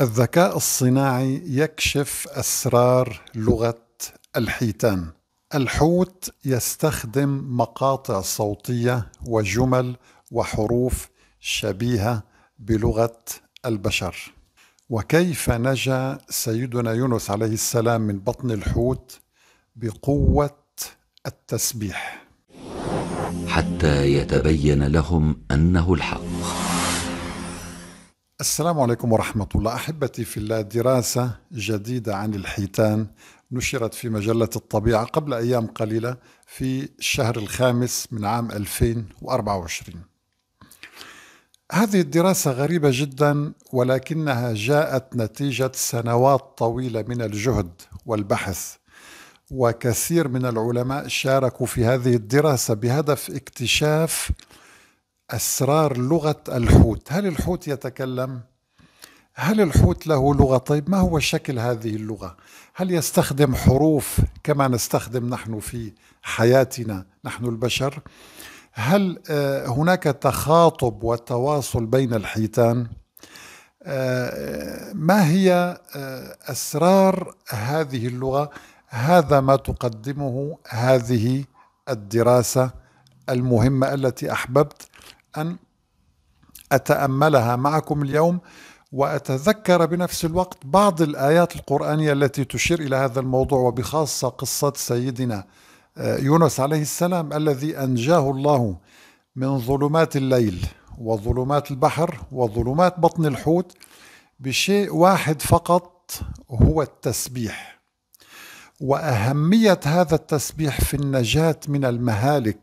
الذكاء الصناعي يكشف اسرار لغه الحيتان الحوت يستخدم مقاطع صوتيه وجمل وحروف شبيهه بلغه البشر وكيف نجا سيدنا يونس عليه السلام من بطن الحوت بقوه التسبيح حتى يتبين لهم انه الحق السلام عليكم ورحمة الله أحبتي في الله دراسة جديدة عن الحيتان نشرت في مجلة الطبيعة قبل أيام قليلة في الشهر الخامس من عام 2024 هذه الدراسة غريبة جدا ولكنها جاءت نتيجة سنوات طويلة من الجهد والبحث وكثير من العلماء شاركوا في هذه الدراسة بهدف اكتشاف أسرار لغة الحوت هل الحوت يتكلم؟ هل الحوت له لغة؟ طيب ما هو شكل هذه اللغة؟ هل يستخدم حروف كما نستخدم نحن في حياتنا نحن البشر؟ هل آه، هناك تخاطب وتواصل بين الحيتان؟ آه، ما هي آه، أسرار هذه اللغة؟ هذا ما تقدمه هذه الدراسة المهمة التي أحببت أن أتأملها معكم اليوم وأتذكر بنفس الوقت بعض الآيات القرآنية التي تشير إلى هذا الموضوع وبخاصة قصة سيدنا آه، يونس عليه السلام الذي أنجاه الله من ظلمات الليل وظلمات البحر وظلمات بطن الحوت بشيء واحد فقط هو التسبيح واهميه هذا التسبيح في النجاه من المهالك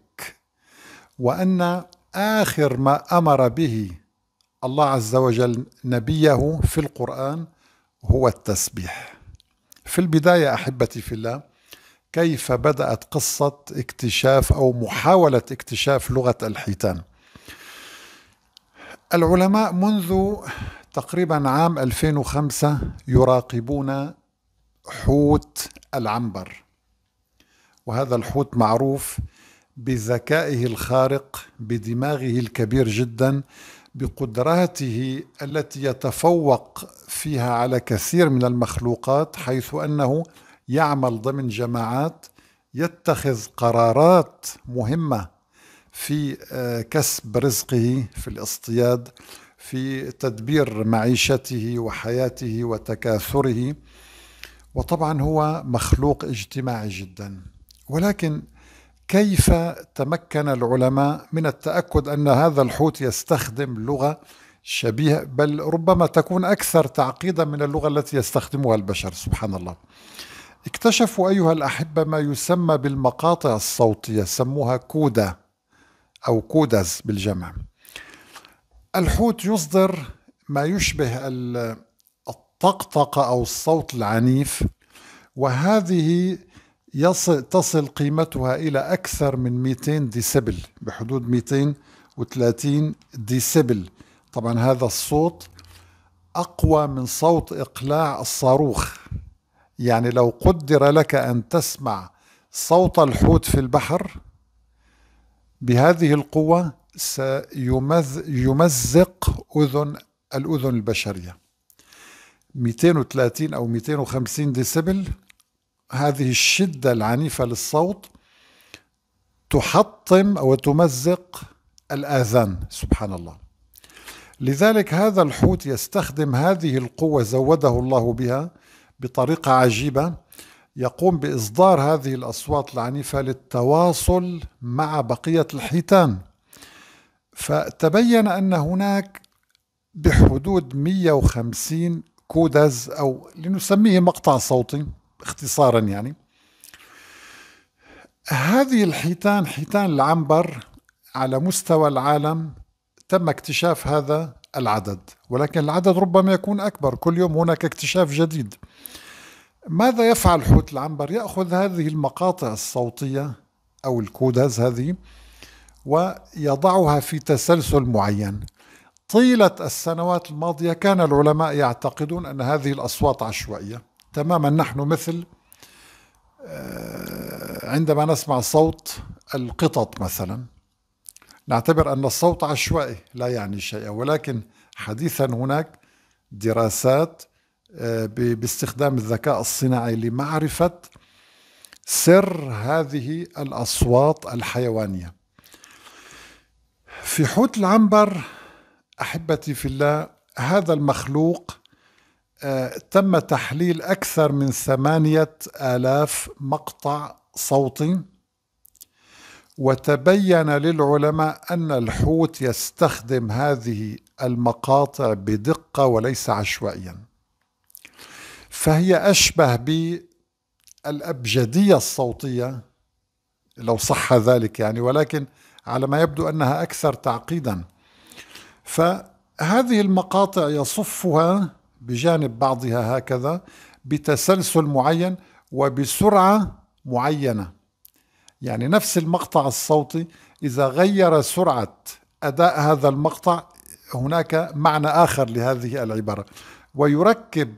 وان آخر ما أمر به الله عز وجل نبيه في القرآن هو التسبيح في البداية أحبتي في الله كيف بدأت قصة اكتشاف أو محاولة اكتشاف لغة الحيتان العلماء منذ تقريبا عام 2005 يراقبون حوت العنبر وهذا الحوت معروف بذكائه الخارق بدماغه الكبير جدا بقدراته التي يتفوق فيها على كثير من المخلوقات حيث انه يعمل ضمن جماعات يتخذ قرارات مهمه في آه، كسب رزقه في الاصطياد في تدبير معيشته وحياته وتكاثره وطبعا هو مخلوق اجتماعي جدا ولكن كيف تمكن العلماء من التأكد أن هذا الحوت يستخدم لغة شبيهة بل ربما تكون أكثر تعقيدا من اللغة التي يستخدمها البشر سبحان الله اكتشفوا أيها الأحبة ما يسمى بالمقاطع الصوتية سموها كودا أو كودز بالجمع الحوت يصدر ما يشبه الطقطقة أو الصوت العنيف وهذه تصل قيمتها إلى أكثر من 200 ديسبل بحدود 230 ديسبل طبعا هذا الصوت أقوى من صوت إقلاع الصاروخ يعني لو قدر لك أن تسمع صوت الحوت في البحر بهذه القوة سيمزق أذن الأذن البشرية 230 أو 250 ديسبل هذه الشدة العنيفة للصوت تحطم أو تمزق الآذان سبحان الله لذلك هذا الحوت يستخدم هذه القوة زوده الله بها بطريقة عجيبة يقوم بإصدار هذه الأصوات العنيفة للتواصل مع بقية الحيتان فتبين أن هناك بحدود 150 كودز أو لنسميه مقطع صوتي اختصارا يعني هذه الحيتان حيتان العنبر على مستوى العالم تم اكتشاف هذا العدد ولكن العدد ربما يكون أكبر كل يوم هناك اكتشاف جديد ماذا يفعل حوت العنبر يأخذ هذه المقاطع الصوتية أو الكودز هذه ويضعها في تسلسل معين طيلة السنوات الماضية كان العلماء يعتقدون أن هذه الأصوات عشوائية تماما نحن مثل آه، عندما نسمع صوت القطط مثلا نعتبر أن الصوت عشوائي لا يعني شيئا ولكن حديثا هناك دراسات آه، باستخدام الذكاء الصناعي لمعرفة سر هذه الأصوات الحيوانية في حوت العنبر أحبتي في الله هذا المخلوق تم تحليل أكثر من ثمانية آلاف مقطع صوتي وتبين للعلماء أن الحوت يستخدم هذه المقاطع بدقة وليس عشوائيا فهي أشبه بالأبجدية الصوتية لو صح ذلك يعني ولكن على ما يبدو أنها أكثر تعقيدا فهذه المقاطع يصفها بجانب بعضها هكذا بتسلسل معين وبسرعة معينة يعني نفس المقطع الصوتي إذا غير سرعة أداء هذا المقطع هناك معنى آخر لهذه العبارة ويركب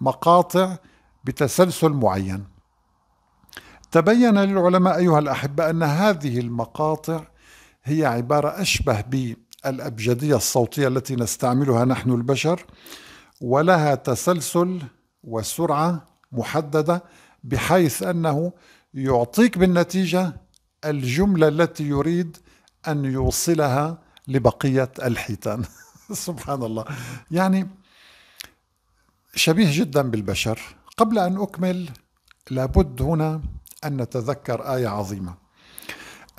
مقاطع بتسلسل معين تبين للعلماء أيها الأحبة أن هذه المقاطع هي عبارة أشبه بالأبجدية الصوتية التي نستعملها نحن البشر ولها تسلسل وسرعه محدده بحيث انه يعطيك بالنتيجه الجمله التي يريد ان يوصلها لبقيه الحيتان سبحان الله يعني شبيه جدا بالبشر قبل ان اكمل لابد هنا ان نتذكر ايه عظيمه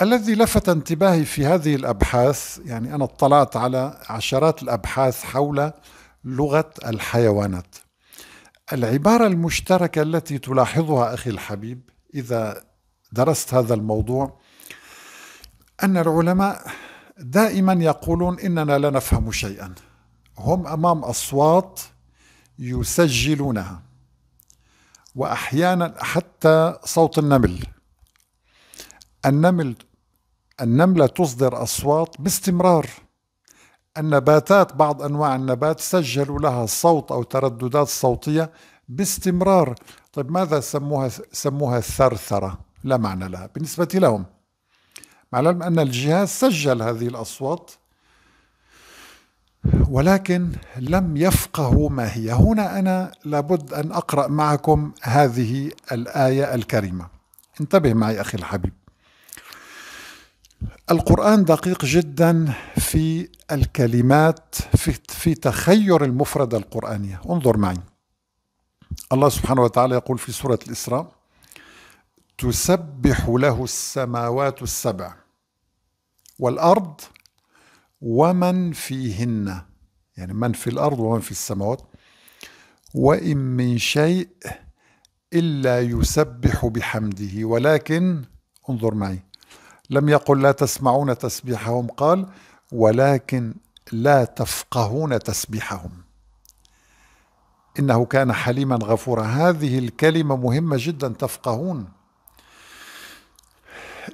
الذي لفت انتباهي في هذه الابحاث يعني انا اطلعت على عشرات الابحاث حول لغة الحيوانات العبارة المشتركة التي تلاحظها أخي الحبيب إذا درست هذا الموضوع أن العلماء دائما يقولون إننا لا نفهم شيئا هم أمام أصوات يسجلونها وأحيانا حتى صوت النمل النمل النملة تصدر أصوات باستمرار النباتات بعض أنواع النبات سجلوا لها صوت أو ترددات صوتية باستمرار طيب ماذا سموها سموها الثرثرة لا معنى لها بالنسبة لهم مع العلم أن الجهاز سجل هذه الأصوات ولكن لم يفقهوا ما هي هنا أنا لابد أن أقرأ معكم هذه الآية الكريمة انتبه معي أخي الحبيب القرآن دقيق جدا في الكلمات في, في تخير المفردة القرآنية انظر معي الله سبحانه وتعالى يقول في سورة الإسراء تسبح له السماوات السبع والأرض ومن فيهن يعني من في الأرض ومن في السماوات وإن من شيء إلا يسبح بحمده ولكن انظر معي لم يقل لا تسمعون تسبيحهم قال ولكن لا تفقهون تسبيحهم انه كان حليما غفورا هذه الكلمه مهمه جدا تفقهون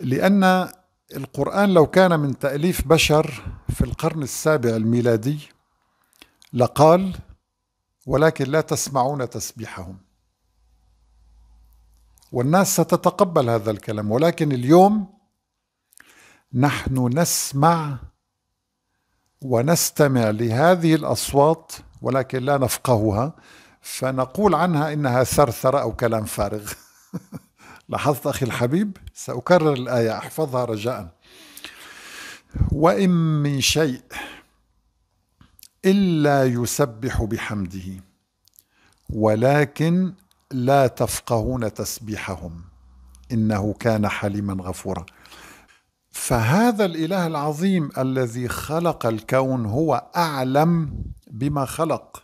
لان القران لو كان من تاليف بشر في القرن السابع الميلادي لقال ولكن لا تسمعون تسبيحهم والناس ستتقبل هذا الكلام ولكن اليوم نحن نسمع ونستمع لهذه الاصوات ولكن لا نفقهها فنقول عنها انها ثرثره او كلام فارغ لاحظت اخي الحبيب ساكرر الايه احفظها رجاء وان من شيء الا يسبح بحمده ولكن لا تفقهون تسبيحهم انه كان حليما غفورا فهذا الاله العظيم الذي خلق الكون هو اعلم بما خلق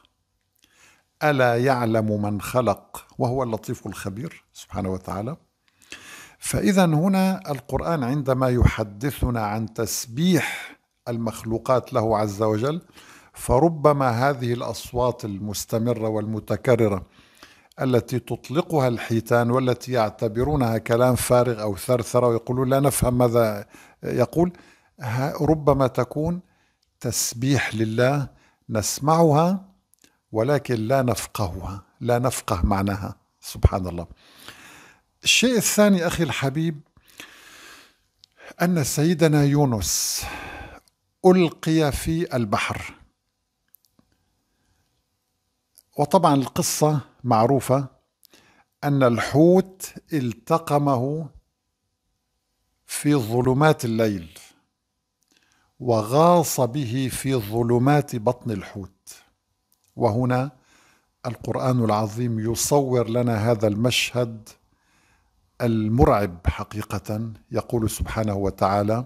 الا يعلم من خلق وهو اللطيف الخبير سبحانه وتعالى فاذا هنا القران عندما يحدثنا عن تسبيح المخلوقات له عز وجل فربما هذه الاصوات المستمره والمتكرره التي تطلقها الحيتان والتي يعتبرونها كلام فارغ أو ثرثرة ويقولون لا نفهم ماذا يقول ربما تكون تسبيح لله نسمعها ولكن لا نفقهها لا نفقه معناها سبحان الله الشيء الثاني أخي الحبيب أن سيدنا يونس ألقي في البحر وطبعا القصة معروفة أن الحوت التقمه في ظلمات الليل وغاص به في ظلمات بطن الحوت وهنا القرآن العظيم يصور لنا هذا المشهد المرعب حقيقة يقول سبحانه وتعالى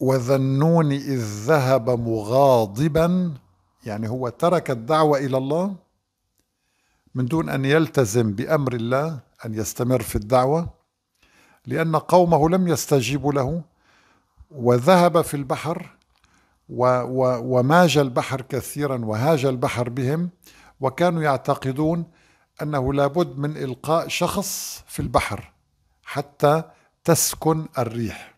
وذنون إذ ذهب مغاضبا يعني هو ترك الدعوة إلى الله من دون أن يلتزم بأمر الله أن يستمر في الدعوة لأن قومه لم يستجيبوا له وذهب في البحر و و وماج البحر كثيرا وهاج البحر بهم وكانوا يعتقدون أنه لابد من إلقاء شخص في البحر حتى تسكن الريح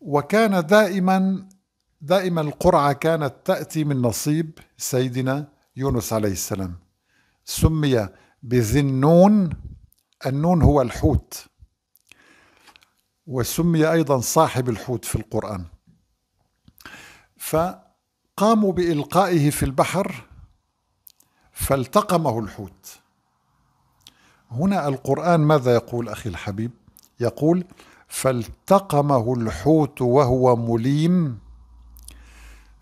وكان دائما دائما القرعة كانت تأتي من نصيب سيدنا يونس عليه السلام سمي بذي النون النون هو الحوت وسمي أيضا صاحب الحوت في القرآن فقاموا بإلقائه في البحر فالتقمه الحوت هنا القرآن ماذا يقول أخي الحبيب يقول فالتقمه الحوت وهو مليم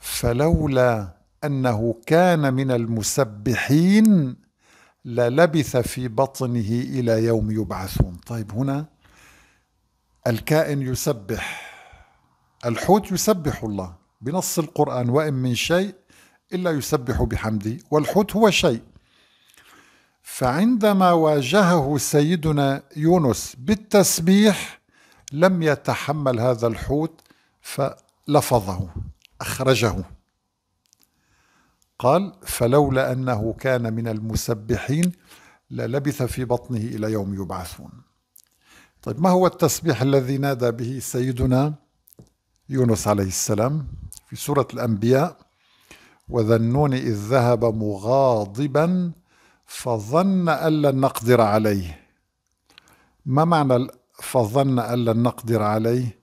فلولا انه كان من المسبحين للبث في بطنه الى يوم يبعثون طيب هنا الكائن يسبح الحوت يسبح الله بنص القران وان من شيء الا يسبح بحمده والحوت هو شيء فعندما واجهه سيدنا يونس بالتسبيح لم يتحمل هذا الحوت فلفظه أخرجه قال فلولا أنه كان من المسبحين للبث في بطنه إلى يوم يبعثون طيب ما هو التسبيح الذي نادى به سيدنا يونس عليه السلام في سورة الأنبياء وذنون إذ ذهب مغاضبا فظن أن لن نقدر عليه ما معنى فظن أن لن نقدر عليه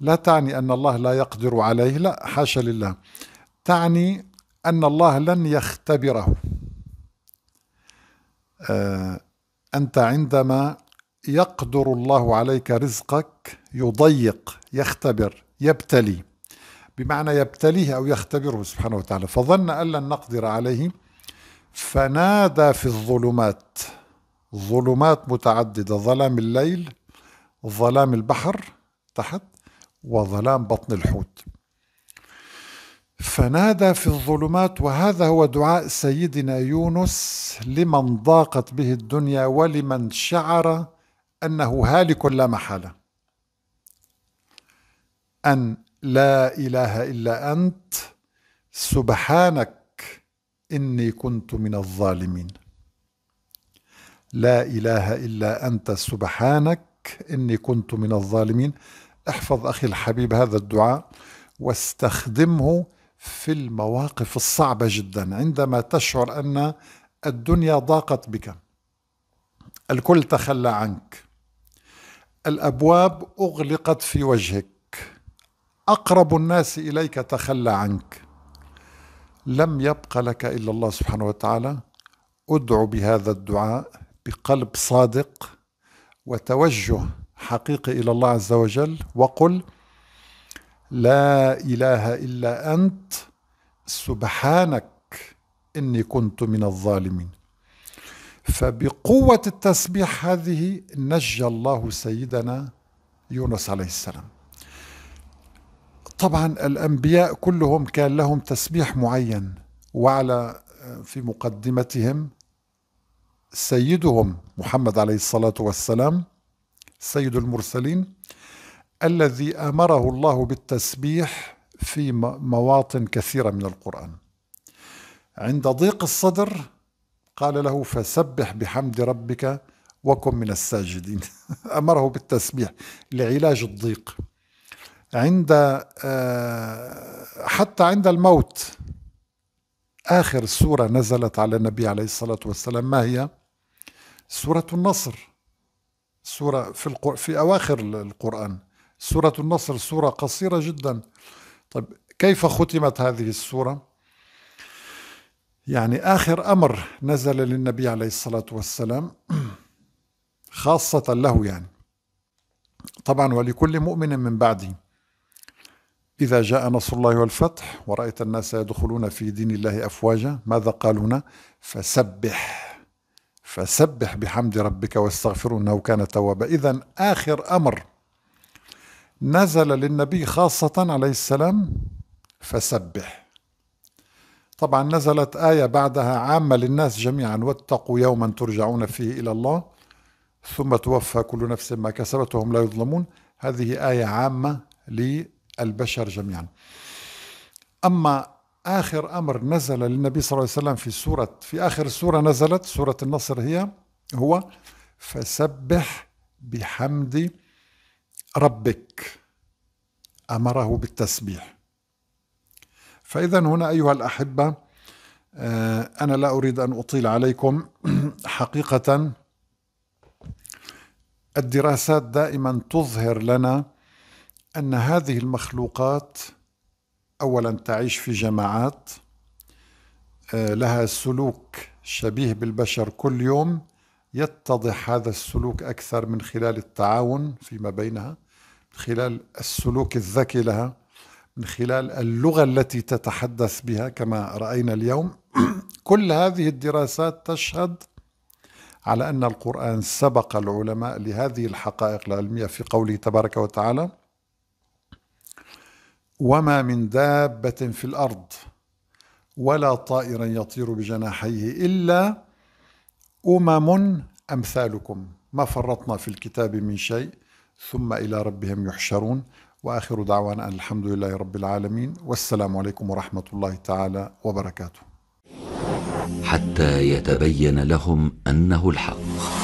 لا تعني أن الله لا يقدر عليه لا حاشا لله تعني أن الله لن يختبره آه، أنت عندما يقدر الله عليك رزقك يضيق يختبر يبتلي بمعنى يبتليه أو يختبره سبحانه وتعالى فظن أن لن نقدر عليه فنادى في الظلمات ظلمات متعددة ظلام الليل ظلام البحر تحت وظلام بطن الحوت فنادى في الظلمات وهذا هو دعاء سيدنا يونس لمن ضاقت به الدنيا ولمن شعر انه هالك لا محاله ان لا اله الا انت سبحانك اني كنت من الظالمين لا اله الا انت سبحانك اني كنت من الظالمين احفظ أخي الحبيب هذا الدعاء واستخدمه في المواقف الصعبة جدا عندما تشعر أن الدنيا ضاقت بك الكل تخلى عنك الأبواب أغلقت في وجهك أقرب الناس إليك تخلى عنك لم يبق لك إلا الله سبحانه وتعالى ادعو بهذا الدعاء بقلب صادق وتوجه حقيقي إلى الله عز وجل وقل لا إله إلا أنت سبحانك إني كنت من الظالمين فبقوة التسبيح هذه نجى الله سيدنا يونس عليه السلام طبعا الأنبياء كلهم كان لهم تسبيح معين وعلى في مقدمتهم سيدهم محمد عليه الصلاة والسلام سيد المرسلين الذي امره الله بالتسبيح في مواطن كثيره من القران عند ضيق الصدر قال له فسبح بحمد ربك وكن من الساجدين امره بالتسبيح لعلاج الضيق عند آه، حتى عند الموت اخر سوره نزلت على النبي عليه الصلاه والسلام ما هي سوره النصر سورة في, القر... في أواخر القرآن سورة النصر سورة قصيرة جدا طيب كيف ختمت هذه السورة يعني آخر أمر نزل للنبي عليه الصلاة والسلام خاصة له يعني طبعا ولكل مؤمن من بعده إذا جاء نصر الله والفتح ورأيت الناس يدخلون في دين الله أفواجا ماذا قالون هنا فسبح فسبح بحمد ربك واستغفره انه كان توابا اذا اخر امر نزل للنبي خاصه عليه السلام فسبح طبعا نزلت ايه بعدها عامه للناس جميعا واتقوا يوما ترجعون فيه الى الله ثم توفى كل نفس ما كسبت وهم لا يظلمون هذه ايه عامه للبشر جميعا اما آخر أمر نزل للنبي صلى الله عليه وسلم في سورة في آخر سورة نزلت سورة النصر هي هو فسبح بحمد ربك أمره بالتسبيح فإذا هنا أيها الأحبة آه، أنا لا أريد أن أطيل عليكم حقيقة الدراسات دائما تظهر لنا أن هذه المخلوقات أولا تعيش في جماعات آه، لها سلوك شبيه بالبشر كل يوم يتضح هذا السلوك أكثر من خلال التعاون فيما بينها من خلال السلوك الذكي لها من خلال اللغة التي تتحدث بها كما رأينا اليوم كل هذه الدراسات تشهد على أن القرآن سبق العلماء لهذه الحقائق العلمية في قوله تبارك وتعالى وما من دابة في الأرض ولا طائر يطير بجناحيه إلا أمم أمثالكم ما فرطنا في الكتاب من شيء ثم إلى ربهم يحشرون وآخر دعوانا أن الحمد لله رب العالمين والسلام عليكم ورحمة الله تعالى وبركاته حتى يتبين لهم أنه الحق